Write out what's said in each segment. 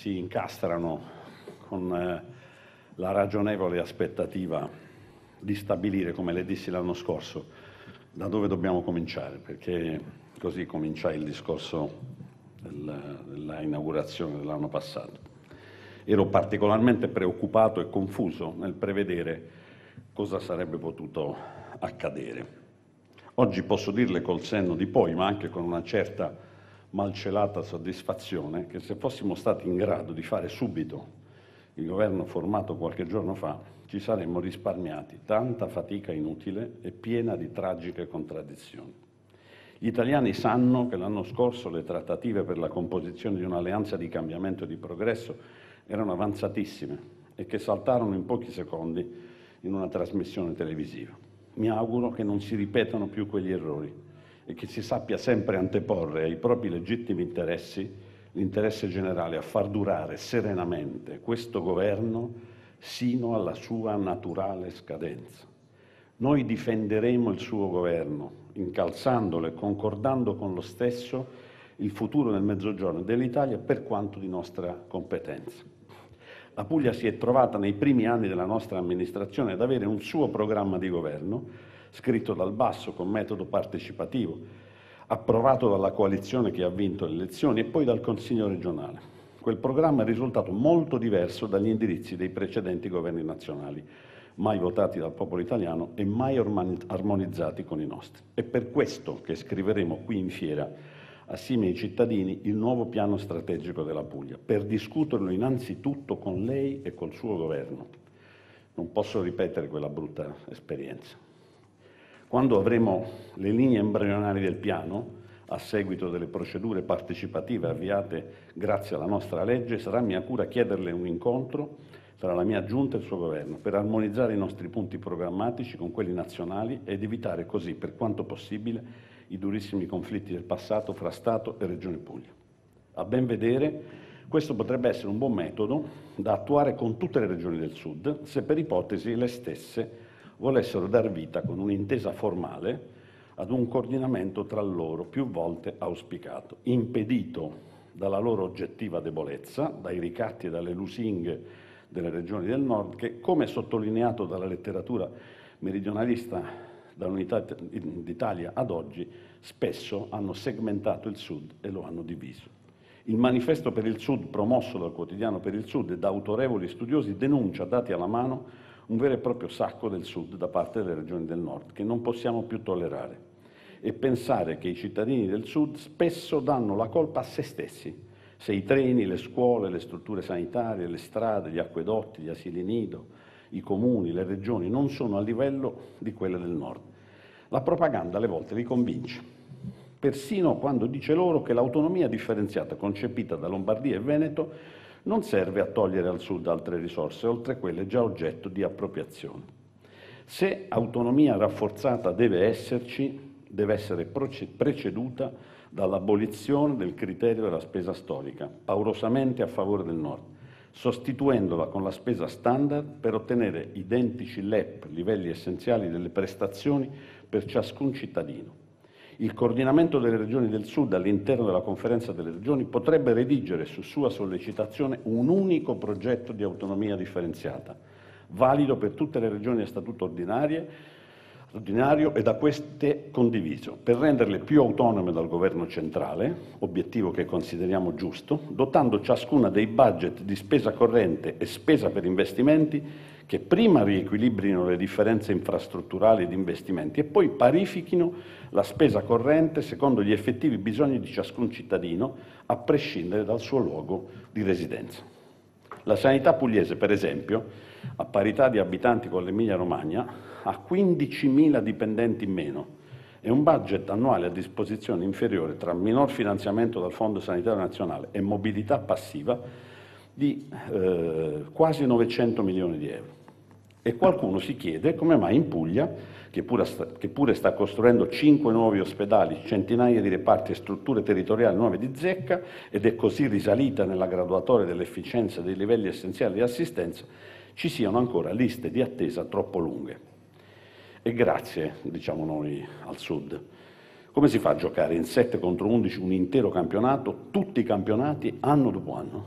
si incastrano con eh, la ragionevole aspettativa di stabilire, come le dissi l'anno scorso, da dove dobbiamo cominciare, perché così cominciai il discorso della inaugurazione dell'anno passato. Ero particolarmente preoccupato e confuso nel prevedere cosa sarebbe potuto accadere. Oggi posso dirle col senno di poi, ma anche con una certa malcelata soddisfazione che se fossimo stati in grado di fare subito il governo formato qualche giorno fa, ci saremmo risparmiati tanta fatica inutile e piena di tragiche contraddizioni. Gli italiani sanno che l'anno scorso le trattative per la composizione di un'alleanza di cambiamento e di progresso erano avanzatissime e che saltarono in pochi secondi in una trasmissione televisiva. Mi auguro che non si ripetano più quegli errori e che si sappia sempre anteporre ai propri legittimi interessi l'interesse generale a far durare serenamente questo governo sino alla sua naturale scadenza. Noi difenderemo il suo governo, incalzandolo e concordando con lo stesso il futuro del Mezzogiorno e dell'Italia per quanto di nostra competenza. La Puglia si è trovata nei primi anni della nostra amministrazione ad avere un suo programma di governo scritto dal basso con metodo partecipativo, approvato dalla coalizione che ha vinto le elezioni e poi dal Consiglio regionale. Quel programma è risultato molto diverso dagli indirizzi dei precedenti governi nazionali, mai votati dal popolo italiano e mai armonizzati con i nostri. È per questo che scriveremo qui in fiera, assieme ai cittadini, il nuovo piano strategico della Puglia, per discuterlo innanzitutto con lei e col suo governo. Non posso ripetere quella brutta esperienza. Quando avremo le linee embrionali del piano, a seguito delle procedure partecipative avviate grazie alla nostra legge, sarà mia cura chiederle un incontro tra la mia giunta e il suo governo per armonizzare i nostri punti programmatici con quelli nazionali ed evitare così, per quanto possibile, i durissimi conflitti del passato fra Stato e Regione Puglia. A ben vedere, questo potrebbe essere un buon metodo da attuare con tutte le regioni del Sud, se per ipotesi le stesse volessero dar vita con un'intesa formale ad un coordinamento tra loro più volte auspicato, impedito dalla loro oggettiva debolezza, dai ricatti e dalle lusinghe delle regioni del nord che, come sottolineato dalla letteratura meridionalista dall'Unità d'Italia ad oggi, spesso hanno segmentato il Sud e lo hanno diviso. Il manifesto per il Sud, promosso dal quotidiano per il Sud e da autorevoli studiosi, denuncia, dati alla mano, un vero e proprio sacco del sud da parte delle regioni del nord che non possiamo più tollerare e pensare che i cittadini del sud spesso danno la colpa a se stessi se i treni, le scuole, le strutture sanitarie, le strade, gli acquedotti, gli asili nido, i comuni, le regioni non sono a livello di quelle del nord. La propaganda alle volte li convince, persino quando dice loro che l'autonomia differenziata concepita da Lombardia e Veneto non serve a togliere al Sud altre risorse, oltre quelle già oggetto di appropriazione. Se autonomia rafforzata deve esserci, deve essere preceduta dall'abolizione del criterio della spesa storica, paurosamente a favore del Nord, sostituendola con la spesa standard per ottenere identici LEP, livelli essenziali delle prestazioni, per ciascun cittadino il coordinamento delle Regioni del Sud all'interno della Conferenza delle Regioni potrebbe redigere, su sua sollecitazione, un unico progetto di autonomia differenziata, valido per tutte le Regioni a statuto ordinario ordinario e da queste condiviso, per renderle più autonome dal governo centrale, obiettivo che consideriamo giusto, dotando ciascuna dei budget di spesa corrente e spesa per investimenti che prima riequilibrino le differenze infrastrutturali ed investimenti e poi parifichino la spesa corrente secondo gli effettivi bisogni di ciascun cittadino, a prescindere dal suo luogo di residenza. La sanità pugliese, per esempio, a parità di abitanti con l'Emilia-Romagna, ha 15.000 dipendenti in meno e un budget annuale a disposizione inferiore tra minor finanziamento dal Fondo Sanitario Nazionale e mobilità passiva di eh, quasi 900 milioni di euro. E qualcuno si chiede come mai in Puglia, che pure, sta, che pure sta costruendo cinque nuovi ospedali, centinaia di reparti e strutture territoriali nuove di zecca, ed è così risalita nella graduatoria dell'efficienza dei livelli essenziali di assistenza, ci siano ancora liste di attesa troppo lunghe. E grazie, diciamo noi, al Sud. Come si fa a giocare in 7 contro 11 un intero campionato, tutti i campionati, anno dopo anno?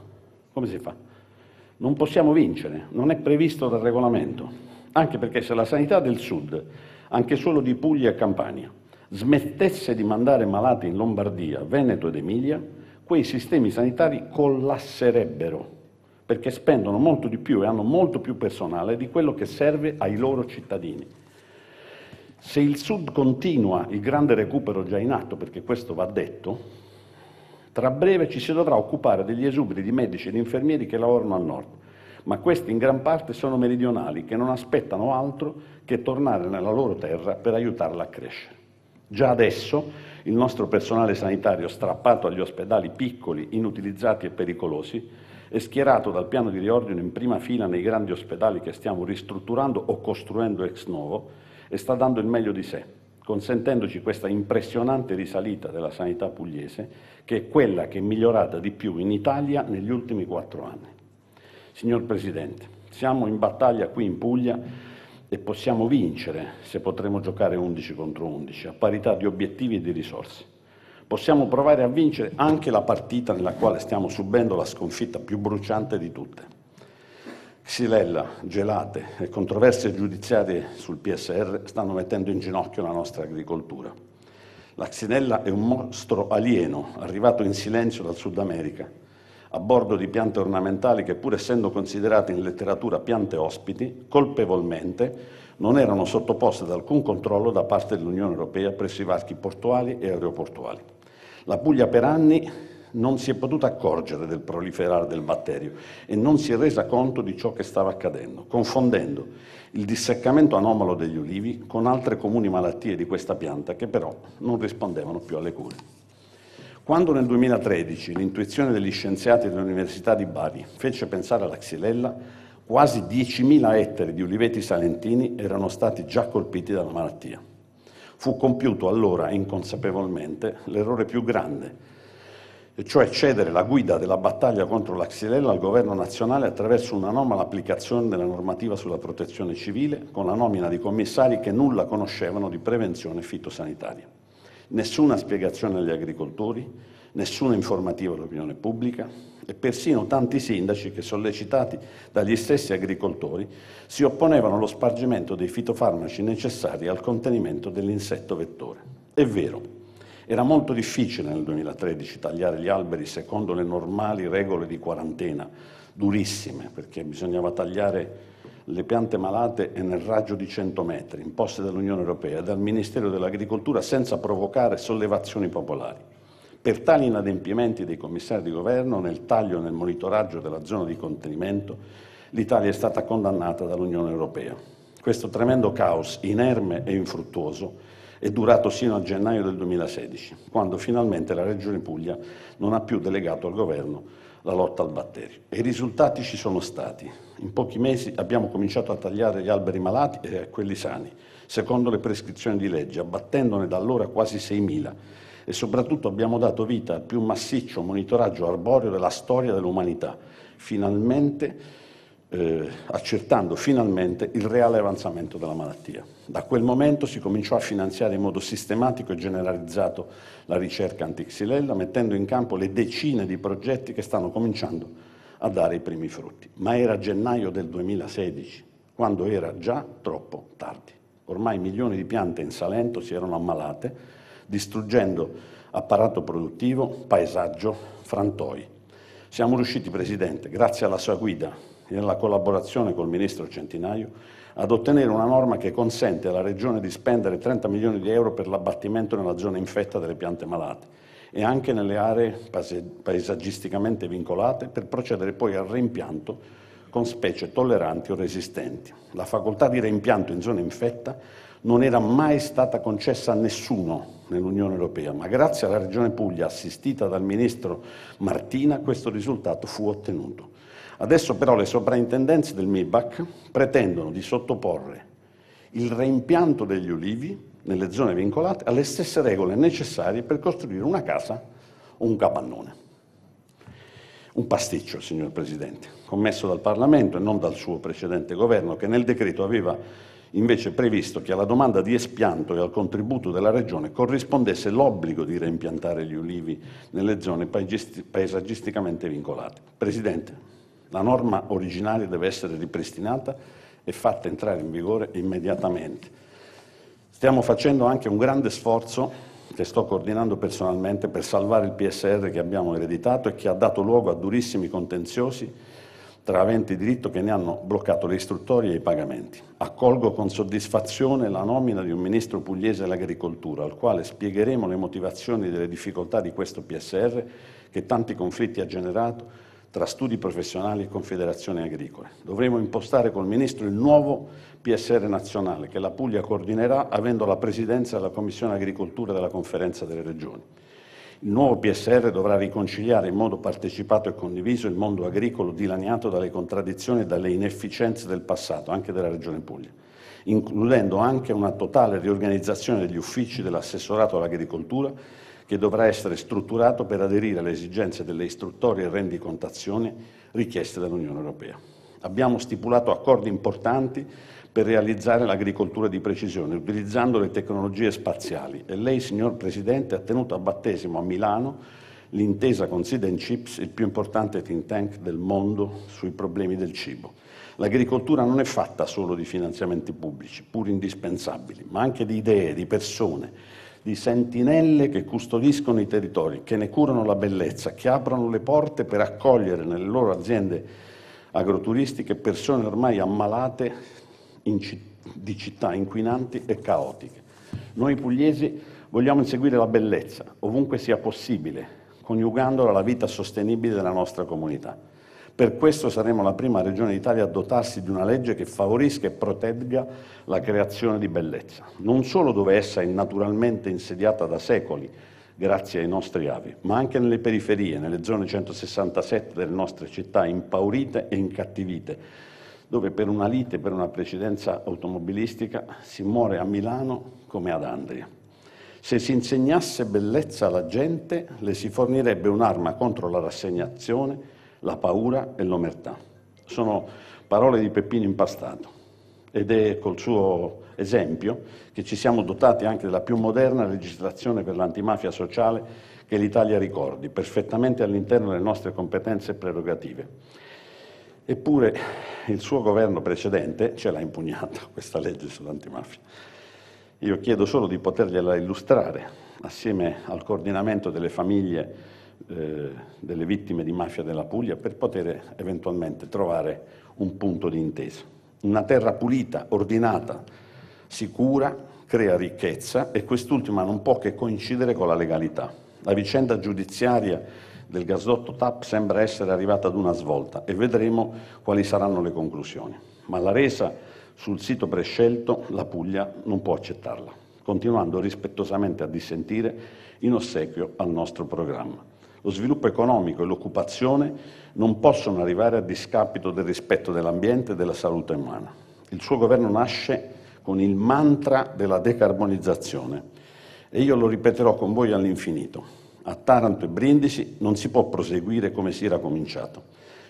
Come si fa? non possiamo vincere, non è previsto dal regolamento, anche perché se la sanità del Sud, anche solo di Puglia e Campania, smettesse di mandare malati in Lombardia, Veneto ed Emilia, quei sistemi sanitari collasserebbero, perché spendono molto di più e hanno molto più personale di quello che serve ai loro cittadini. Se il Sud continua il grande recupero già in atto, perché questo va detto, tra breve ci si dovrà occupare degli esuberi di medici ed infermieri che lavorano al nord, ma questi in gran parte sono meridionali che non aspettano altro che tornare nella loro terra per aiutarla a crescere. Già adesso il nostro personale sanitario strappato agli ospedali piccoli, inutilizzati e pericolosi è schierato dal piano di riordino in prima fila nei grandi ospedali che stiamo ristrutturando o costruendo ex novo e sta dando il meglio di sé consentendoci questa impressionante risalita della sanità pugliese, che è quella che è migliorata di più in Italia negli ultimi quattro anni. Signor Presidente, siamo in battaglia qui in Puglia e possiamo vincere se potremo giocare 11 contro 11, a parità di obiettivi e di risorse. Possiamo provare a vincere anche la partita nella quale stiamo subendo la sconfitta più bruciante di tutte. Xilella, gelate e controversie giudiziarie sul PSR stanno mettendo in ginocchio la nostra agricoltura. La Xilella è un mostro alieno arrivato in silenzio dal Sud America, a bordo di piante ornamentali che pur essendo considerate in letteratura piante ospiti, colpevolmente non erano sottoposte ad alcun controllo da parte dell'Unione Europea presso i varchi portuali e aeroportuali. La Puglia per anni non si è potuta accorgere del proliferare del batterio e non si è resa conto di ciò che stava accadendo, confondendo il disseccamento anomalo degli ulivi con altre comuni malattie di questa pianta che però non rispondevano più alle cure. Quando nel 2013 l'intuizione degli scienziati dell'Università di Bari fece pensare alla xylella, quasi 10.000 ettari di uliveti salentini erano stati già colpiti dalla malattia. Fu compiuto allora inconsapevolmente l'errore più grande cioè cedere la guida della battaglia contro la xylella al governo nazionale attraverso un'anomala applicazione della normativa sulla protezione civile con la nomina di commissari che nulla conoscevano di prevenzione fitosanitaria. Nessuna spiegazione agli agricoltori, nessuna informativa all'opinione pubblica e persino tanti sindaci che, sollecitati dagli stessi agricoltori, si opponevano allo spargimento dei fitofarmaci necessari al contenimento dell'insetto vettore. È vero, era molto difficile nel 2013 tagliare gli alberi secondo le normali regole di quarantena, durissime, perché bisognava tagliare le piante malate e nel raggio di 100 metri, imposte dall'Unione Europea e dal Ministero dell'Agricoltura senza provocare sollevazioni popolari. Per tali inadempimenti dei commissari di governo, nel taglio e nel monitoraggio della zona di contenimento, l'Italia è stata condannata dall'Unione Europea. Questo tremendo caos, inerme e infruttuoso, è durato sino a gennaio del 2016, quando finalmente la Regione Puglia non ha più delegato al governo la lotta al batterio. E i risultati ci sono stati. In pochi mesi abbiamo cominciato a tagliare gli alberi malati e quelli sani, secondo le prescrizioni di legge, abbattendone da allora quasi 6.000 e soprattutto abbiamo dato vita al più massiccio monitoraggio arboreo della storia dell'umanità. Finalmente eh, accertando finalmente il reale avanzamento della malattia. Da quel momento si cominciò a finanziare in modo sistematico e generalizzato la ricerca antixilella, mettendo in campo le decine di progetti che stanno cominciando a dare i primi frutti. Ma era gennaio del 2016, quando era già troppo tardi. Ormai milioni di piante in Salento si erano ammalate, distruggendo apparato produttivo, paesaggio, frantoi. Siamo riusciti, Presidente, grazie alla sua guida, nella collaborazione col Ministro Centinaio, ad ottenere una norma che consente alla Regione di spendere 30 milioni di euro per l'abbattimento nella zona infetta delle piante malate e anche nelle aree paesaggisticamente vincolate per procedere poi al reimpianto con specie tolleranti o resistenti. La facoltà di reimpianto in zona infetta non era mai stata concessa a nessuno nell'Unione Europea, ma grazie alla Regione Puglia, assistita dal Ministro Martina, questo risultato fu ottenuto. Adesso però le sovrintendenze del MIBAC pretendono di sottoporre il reimpianto degli ulivi nelle zone vincolate alle stesse regole necessarie per costruire una casa o un capannone. Un pasticcio, signor Presidente, commesso dal Parlamento e non dal suo precedente governo, che nel decreto aveva invece previsto che alla domanda di espianto e al contributo della Regione corrispondesse l'obbligo di reimpiantare gli ulivi nelle zone paesaggisticamente vincolate. Presidente, la norma originaria deve essere ripristinata e fatta entrare in vigore immediatamente. Stiamo facendo anche un grande sforzo che sto coordinando personalmente per salvare il PSR che abbiamo ereditato e che ha dato luogo a durissimi contenziosi tra aventi diritto che ne hanno bloccato le istruttorie e i pagamenti. Accolgo con soddisfazione la nomina di un ministro pugliese dell'agricoltura, al quale spiegheremo le motivazioni delle difficoltà di questo PSR che tanti conflitti ha generato tra studi professionali e confederazioni agricole. Dovremo impostare col Ministro il nuovo PSR nazionale che la Puglia coordinerà avendo la presidenza della Commissione Agricoltura della Conferenza delle Regioni. Il nuovo PSR dovrà riconciliare in modo partecipato e condiviso il mondo agricolo dilaniato dalle contraddizioni e dalle inefficienze del passato, anche della Regione Puglia, includendo anche una totale riorganizzazione degli uffici dell'assessorato all'agricoltura che dovrà essere strutturato per aderire alle esigenze delle istruttorie e rendicontazioni richieste dall'Unione Europea. Abbiamo stipulato accordi importanti per realizzare l'agricoltura di precisione, utilizzando le tecnologie spaziali e lei, signor Presidente, ha tenuto a battesimo a Milano l'intesa con Seed and Chips, il più importante think tank del mondo sui problemi del cibo. L'agricoltura non è fatta solo di finanziamenti pubblici, pur indispensabili, ma anche di idee, di persone, di sentinelle che custodiscono i territori, che ne curano la bellezza, che aprono le porte per accogliere nelle loro aziende agroturistiche persone ormai ammalate di città inquinanti e caotiche. Noi pugliesi vogliamo inseguire la bellezza ovunque sia possibile, coniugandola alla vita sostenibile della nostra comunità. Per questo saremo la prima regione d'Italia a dotarsi di una legge che favorisca e protegga la creazione di bellezza, non solo dove essa è naturalmente insediata da secoli, grazie ai nostri avi, ma anche nelle periferie, nelle zone 167 delle nostre città impaurite e incattivite, dove per una lite, per una precedenza automobilistica, si muore a Milano come ad Andria. Se si insegnasse bellezza alla gente, le si fornirebbe un'arma contro la rassegnazione la paura e l'omertà. Sono parole di Peppino Impastato ed è col suo esempio che ci siamo dotati anche della più moderna registrazione per l'antimafia sociale che l'Italia ricordi, perfettamente all'interno delle nostre competenze e prerogative. Eppure il suo governo precedente ce l'ha impugnata questa legge sull'antimafia. Io chiedo solo di potergliela illustrare assieme al coordinamento delle famiglie eh, delle vittime di mafia della Puglia per poter eventualmente trovare un punto di intesa. Una terra pulita, ordinata, sicura, crea ricchezza e quest'ultima non può che coincidere con la legalità. La vicenda giudiziaria del gasdotto TAP sembra essere arrivata ad una svolta e vedremo quali saranno le conclusioni. Ma la resa sul sito prescelto la Puglia non può accettarla, continuando rispettosamente a dissentire in ossequio al nostro programma. Lo sviluppo economico e l'occupazione non possono arrivare a discapito del rispetto dell'ambiente e della salute umana. Il suo governo nasce con il mantra della decarbonizzazione e io lo ripeterò con voi all'infinito. A Taranto e Brindisi non si può proseguire come si era cominciato.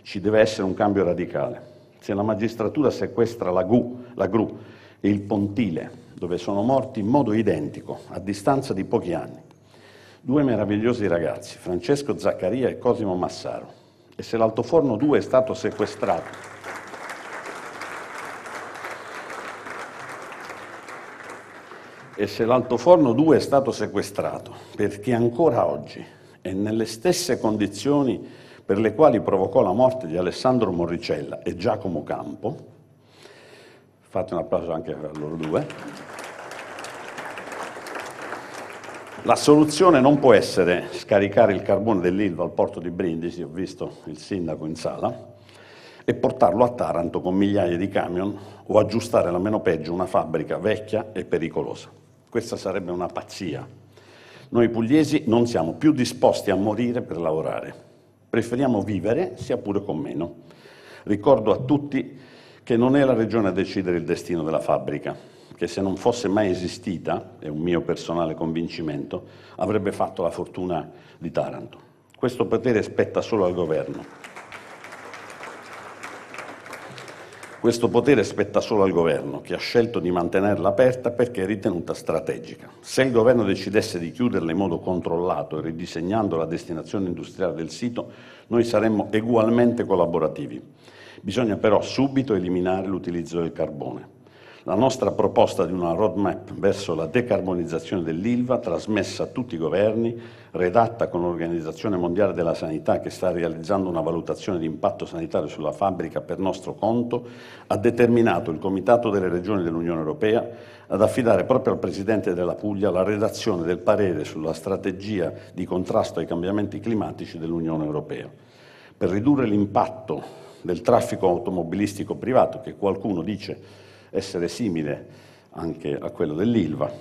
Ci deve essere un cambio radicale. Se la magistratura sequestra la, GU, la gru e il pontile, dove sono morti in modo identico, a distanza di pochi anni, due meravigliosi ragazzi, Francesco Zaccaria e Cosimo Massaro. E se l'altoforno 2 è stato sequestrato... e se l'altoforno 2 è stato sequestrato perché ancora oggi è nelle stesse condizioni per le quali provocò la morte di Alessandro Morricella e Giacomo Campo, fate un applauso anche a loro due, La soluzione non può essere scaricare il carbone dell'Ilva al porto di Brindisi, ho visto il sindaco in sala, e portarlo a Taranto con migliaia di camion o aggiustare la meno peggio una fabbrica vecchia e pericolosa. Questa sarebbe una pazzia. Noi pugliesi non siamo più disposti a morire per lavorare. Preferiamo vivere, sia pure con meno. Ricordo a tutti che non è la regione a decidere il destino della fabbrica, che se non fosse mai esistita, è un mio personale convincimento, avrebbe fatto la fortuna di Taranto. Questo potere spetta solo al governo. Questo potere spetta solo al governo, che ha scelto di mantenerla aperta perché è ritenuta strategica. Se il governo decidesse di chiuderla in modo controllato e ridisegnando la destinazione industriale del sito, noi saremmo ugualmente collaborativi. Bisogna però subito eliminare l'utilizzo del carbone. La nostra proposta di una roadmap verso la decarbonizzazione dell'ILVA, trasmessa a tutti i governi, redatta con l'Organizzazione Mondiale della Sanità che sta realizzando una valutazione di impatto sanitario sulla fabbrica per nostro conto, ha determinato il Comitato delle Regioni dell'Unione Europea ad affidare proprio al Presidente della Puglia la redazione del parere sulla strategia di contrasto ai cambiamenti climatici dell'Unione Europea. Per ridurre l'impatto del traffico automobilistico privato, che qualcuno dice essere simile anche a quello dell'Ilva,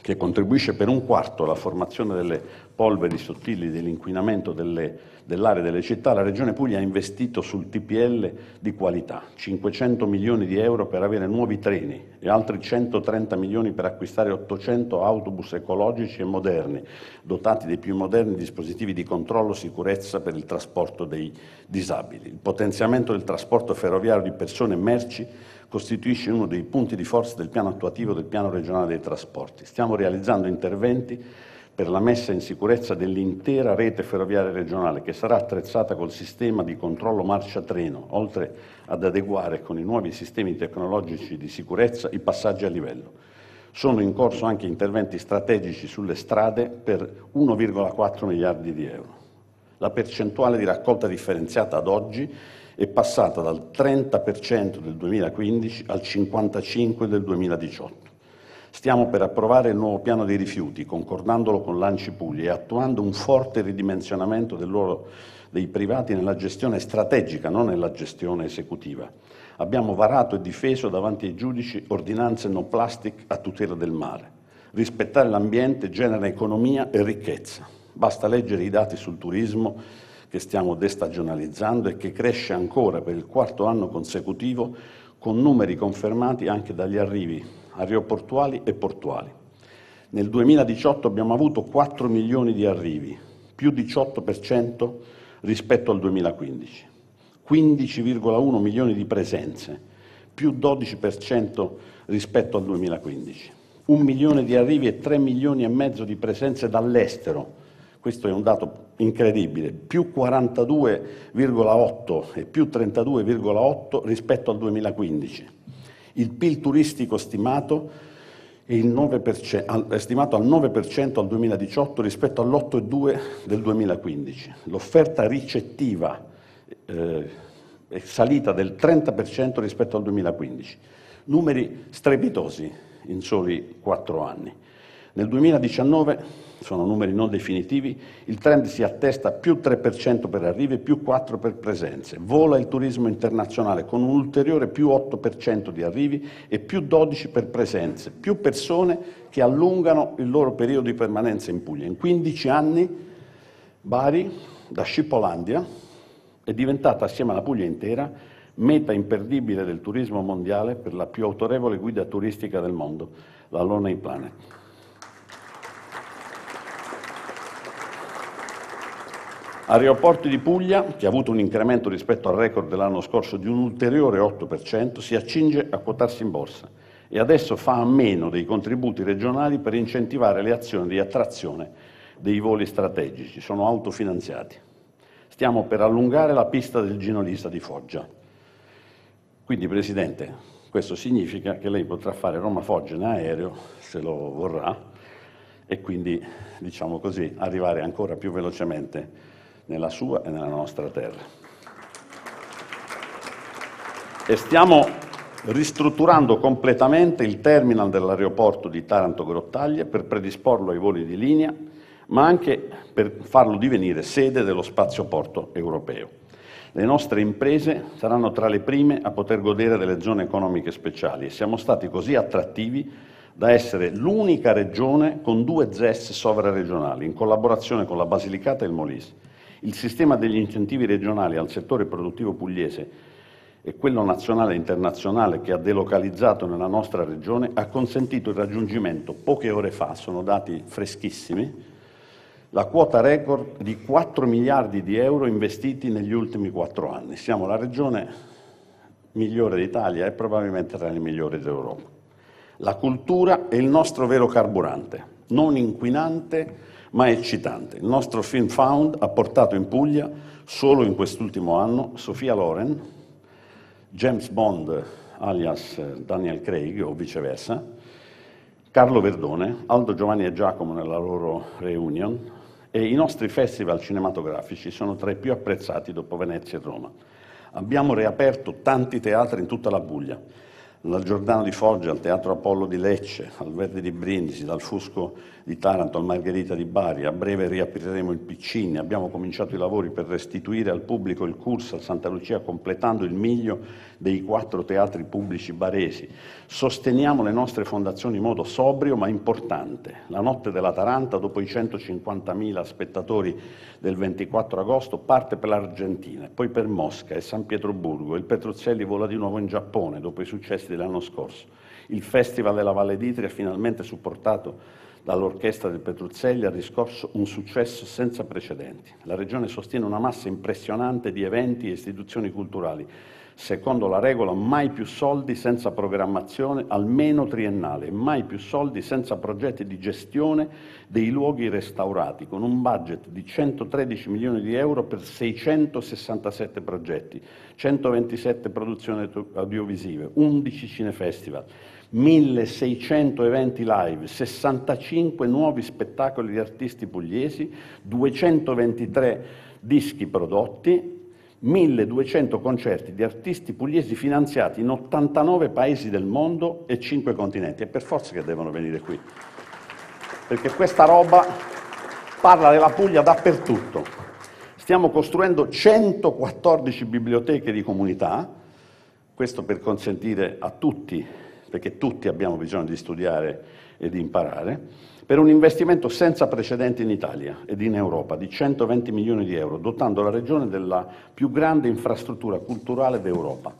che contribuisce per un quarto alla formazione delle polveri sottili dell'inquinamento delle, dell'area delle città, la Regione Puglia ha investito sul TPL di qualità 500 milioni di euro per avere nuovi treni e altri 130 milioni per acquistare 800 autobus ecologici e moderni, dotati dei più moderni dispositivi di controllo e sicurezza per il trasporto dei disabili. Il potenziamento del trasporto ferroviario di persone e merci costituisce uno dei punti di forza del piano attuativo del piano regionale dei trasporti. Stiamo realizzando interventi per la messa in sicurezza dell'intera rete ferroviaria regionale che sarà attrezzata col sistema di controllo marcia treno, oltre ad adeguare con i nuovi sistemi tecnologici di sicurezza i passaggi a livello. Sono in corso anche interventi strategici sulle strade per 1,4 miliardi di euro. La percentuale di raccolta differenziata ad oggi è passata dal 30% del 2015 al 55% del 2018. Stiamo per approvare il nuovo piano dei rifiuti, concordandolo con l'Anci Puglia e attuando un forte ridimensionamento del ruolo dei privati nella gestione strategica, non nella gestione esecutiva. Abbiamo varato e difeso davanti ai giudici ordinanze no plastic a tutela del mare. Rispettare l'ambiente genera economia e ricchezza. Basta leggere i dati sul turismo che stiamo destagionalizzando e che cresce ancora per il quarto anno consecutivo con numeri confermati anche dagli arrivi aeroportuali e portuali. Nel 2018 abbiamo avuto 4 milioni di arrivi, più 18% rispetto al 2015, 15,1 milioni di presenze, più 12% rispetto al 2015, 1 milione di arrivi e 3 milioni e mezzo di presenze dall'estero, questo è un dato incredibile, più 42,8 e più 32,8 rispetto al 2015. Il PIL turistico stimato è, è stimato al 9% al 2018 rispetto all'8,2 del 2015. L'offerta ricettiva eh, è salita del 30% rispetto al 2015. Numeri strepitosi in soli quattro anni. Nel 2019, sono numeri non definitivi, il trend si attesta più 3% per arrivi e più 4% per presenze. Vola il turismo internazionale con un ulteriore più 8% di arrivi e più 12% per presenze, più persone che allungano il loro periodo di permanenza in Puglia. In 15 anni Bari, da Scipolandia, è diventata assieme alla Puglia intera meta imperdibile del turismo mondiale per la più autorevole guida turistica del mondo, la Lonely Planet. Aeroporti di Puglia, che ha avuto un incremento rispetto al record dell'anno scorso di un ulteriore 8%, si accinge a quotarsi in borsa e adesso fa a meno dei contributi regionali per incentivare le azioni di attrazione dei voli strategici, sono autofinanziati. Stiamo per allungare la pista del Ginolisa di Foggia. Quindi, Presidente, questo significa che lei potrà fare Roma-Foggia in aereo, se lo vorrà, e quindi, diciamo così, arrivare ancora più velocemente nella sua e nella nostra terra. E stiamo ristrutturando completamente il terminal dell'aeroporto di Taranto Grottaglie per predisporlo ai voli di linea, ma anche per farlo divenire sede dello spazioporto europeo. Le nostre imprese saranno tra le prime a poter godere delle zone economiche speciali e siamo stati così attrattivi da essere l'unica regione con due ZES sovraregionali in collaborazione con la Basilicata e il Molise il sistema degli incentivi regionali al settore produttivo pugliese e quello nazionale e internazionale che ha delocalizzato nella nostra regione ha consentito il raggiungimento, poche ore fa, sono dati freschissimi, la quota record di 4 miliardi di euro investiti negli ultimi 4 anni. Siamo la regione migliore d'Italia e probabilmente tra le migliori d'Europa. La cultura è il nostro vero carburante, non inquinante, ma è eccitante. Il nostro Film Found ha portato in Puglia, solo in quest'ultimo anno, Sofia Loren, James Bond alias eh, Daniel Craig o viceversa, Carlo Verdone, Aldo Giovanni e Giacomo nella loro reunion e i nostri festival cinematografici sono tra i più apprezzati dopo Venezia e Roma. Abbiamo riaperto tanti teatri in tutta la Puglia, dal Giordano di Foggia al Teatro Apollo di Lecce, al Verde di Brindisi, dal Fusco di Taranto al Margherita di Bari, a breve riapriremo il Piccini, abbiamo cominciato i lavori per restituire al pubblico il corso al Santa Lucia completando il miglio dei quattro teatri pubblici baresi. Sosteniamo le nostre fondazioni in modo sobrio ma importante. La notte della Taranta, dopo i 150.000 spettatori del 24 agosto, parte per l'Argentina, poi per Mosca e San Pietroburgo. Il Petruzzelli vola di nuovo in Giappone dopo i successi dell'anno scorso. Il Festival della Valle d'Itria è finalmente supportato dall'orchestra del Petruzzelli ha riscosso un successo senza precedenti. La regione sostiene una massa impressionante di eventi e istituzioni culturali, secondo la regola mai più soldi senza programmazione, almeno triennale, mai più soldi senza progetti di gestione dei luoghi restaurati, con un budget di 113 milioni di euro per 667 progetti, 127 produzioni audiovisive, 11 cinefestival, 1600 eventi live, 65 nuovi spettacoli di artisti pugliesi, 223 dischi prodotti, 1200 concerti di artisti pugliesi finanziati in 89 paesi del mondo e 5 continenti. E per forza che devono venire qui, perché questa roba parla della Puglia dappertutto. Stiamo costruendo 114 biblioteche di comunità, questo per consentire a tutti perché tutti abbiamo bisogno di studiare e di imparare, per un investimento senza precedenti in Italia ed in Europa di 120 milioni di euro, dotando la regione della più grande infrastruttura culturale d'Europa.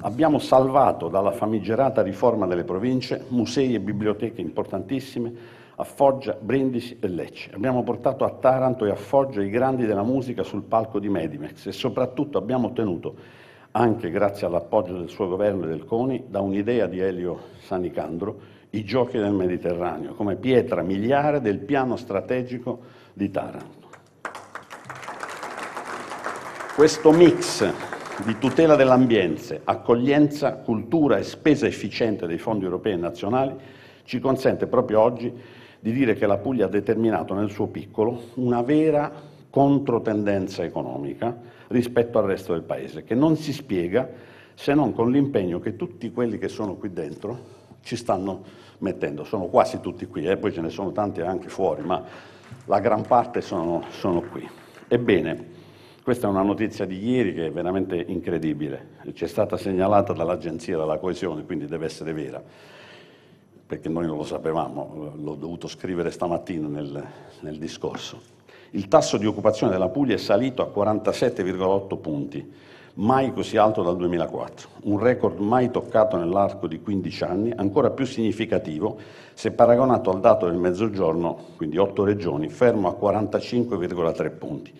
Abbiamo salvato dalla famigerata riforma delle province musei e biblioteche importantissime a Foggia, Brindisi e Lecce. Abbiamo portato a Taranto e a Foggia i grandi della musica sul palco di Medimex e soprattutto abbiamo ottenuto anche grazie all'appoggio del suo governo e del CONI, da un'idea di Elio Sanicandro, i giochi del Mediterraneo, come pietra miliare del piano strategico di Taranto. Questo mix di tutela dell'ambiente, accoglienza, cultura e spesa efficiente dei fondi europei e nazionali ci consente proprio oggi di dire che la Puglia ha determinato nel suo piccolo una vera controtendenza economica rispetto al resto del paese, che non si spiega se non con l'impegno che tutti quelli che sono qui dentro ci stanno mettendo. Sono quasi tutti qui, eh? poi ce ne sono tanti anche fuori, ma la gran parte sono, sono qui. Ebbene, questa è una notizia di ieri che è veramente incredibile, ci è stata segnalata dall'Agenzia della Coesione, quindi deve essere vera, perché noi non lo sapevamo, l'ho dovuto scrivere stamattina nel, nel discorso. Il tasso di occupazione della Puglia è salito a 47,8 punti, mai così alto dal 2004, un record mai toccato nell'arco di 15 anni, ancora più significativo se paragonato al dato del mezzogiorno, quindi 8 regioni, fermo a 45,3 punti.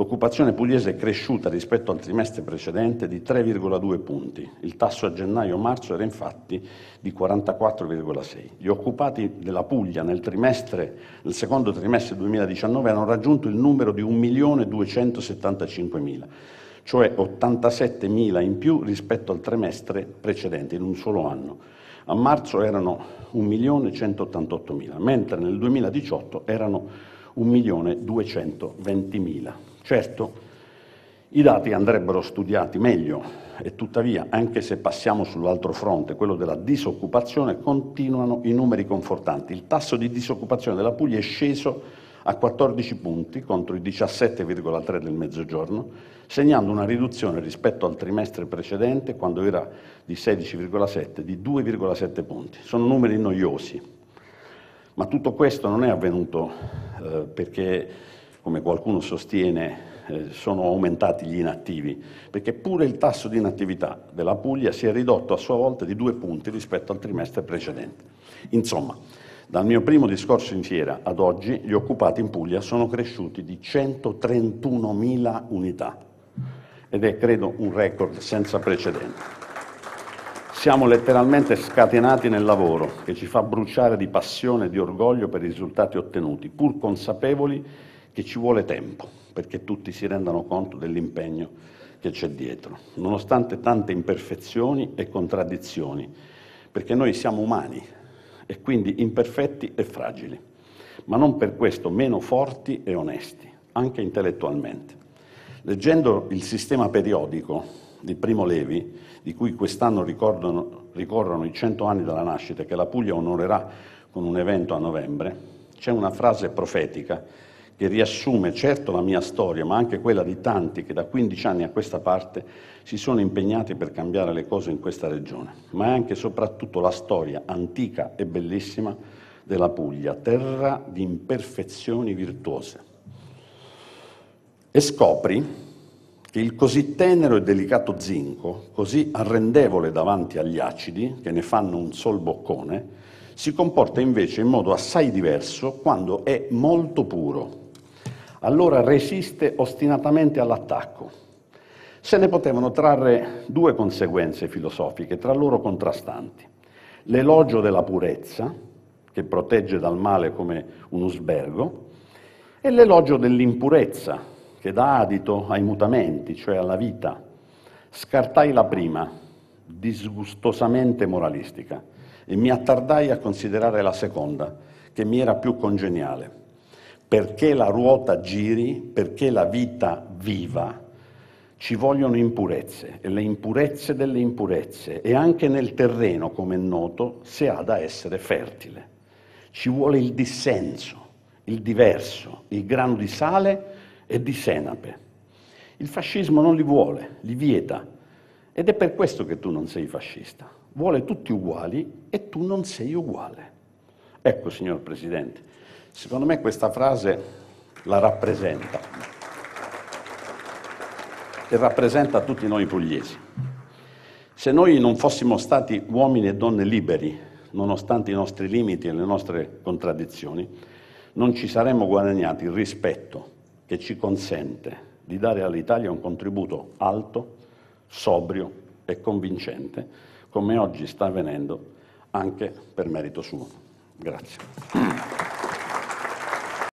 L'occupazione pugliese è cresciuta rispetto al trimestre precedente di 3,2 punti. Il tasso a gennaio-marzo era infatti di 44,6. Gli occupati della Puglia nel, trimestre, nel secondo trimestre 2019 hanno raggiunto il numero di 1.275.000 cioè 87.000 in più rispetto al trimestre precedente, in un solo anno. A marzo erano 1.188.000, mentre nel 2018 erano 1.220.000. Certo, i dati andrebbero studiati meglio e tuttavia, anche se passiamo sull'altro fronte, quello della disoccupazione, continuano i numeri confortanti. Il tasso di disoccupazione della Puglia è sceso a 14 punti contro i 17,3 del mezzogiorno, segnando una riduzione rispetto al trimestre precedente, quando era di 16,7, di 2,7 punti. Sono numeri noiosi, ma tutto questo non è avvenuto eh, perché come qualcuno sostiene, eh, sono aumentati gli inattivi, perché pure il tasso di inattività della Puglia si è ridotto a sua volta di due punti rispetto al trimestre precedente. Insomma, dal mio primo discorso in fiera ad oggi gli occupati in Puglia sono cresciuti di 131.000 unità ed è credo un record senza precedenti. Siamo letteralmente scatenati nel lavoro che ci fa bruciare di passione e di orgoglio per i risultati ottenuti, pur consapevoli che ci vuole tempo perché tutti si rendano conto dell'impegno che c'è dietro, nonostante tante imperfezioni e contraddizioni, perché noi siamo umani e quindi imperfetti e fragili, ma non per questo meno forti e onesti, anche intellettualmente. Leggendo il sistema periodico di Primo Levi, di cui quest'anno ricorrono i cento anni dalla nascita, che la Puglia onorerà con un evento a novembre, c'è una frase profetica che riassume certo la mia storia, ma anche quella di tanti che da 15 anni a questa parte si sono impegnati per cambiare le cose in questa regione, ma è anche e soprattutto la storia antica e bellissima della Puglia, terra di imperfezioni virtuose. E scopri che il così tenero e delicato zinco, così arrendevole davanti agli acidi, che ne fanno un sol boccone, si comporta invece in modo assai diverso quando è molto puro, allora resiste ostinatamente all'attacco. Se ne potevano trarre due conseguenze filosofiche tra loro contrastanti. L'elogio della purezza, che protegge dal male come un usbergo, e l'elogio dell'impurezza, che dà adito ai mutamenti, cioè alla vita. Scartai la prima, disgustosamente moralistica, e mi attardai a considerare la seconda, che mi era più congeniale perché la ruota giri, perché la vita viva, ci vogliono impurezze, e le impurezze delle impurezze, e anche nel terreno, come è noto, se ha da essere fertile. Ci vuole il dissenso, il diverso, il grano di sale e di senape. Il fascismo non li vuole, li vieta, ed è per questo che tu non sei fascista. Vuole tutti uguali e tu non sei uguale. Ecco, signor Presidente, Secondo me questa frase la rappresenta e rappresenta tutti noi pugliesi. Se noi non fossimo stati uomini e donne liberi, nonostante i nostri limiti e le nostre contraddizioni, non ci saremmo guadagnati il rispetto che ci consente di dare all'Italia un contributo alto, sobrio e convincente, come oggi sta avvenendo anche per merito suo. Grazie.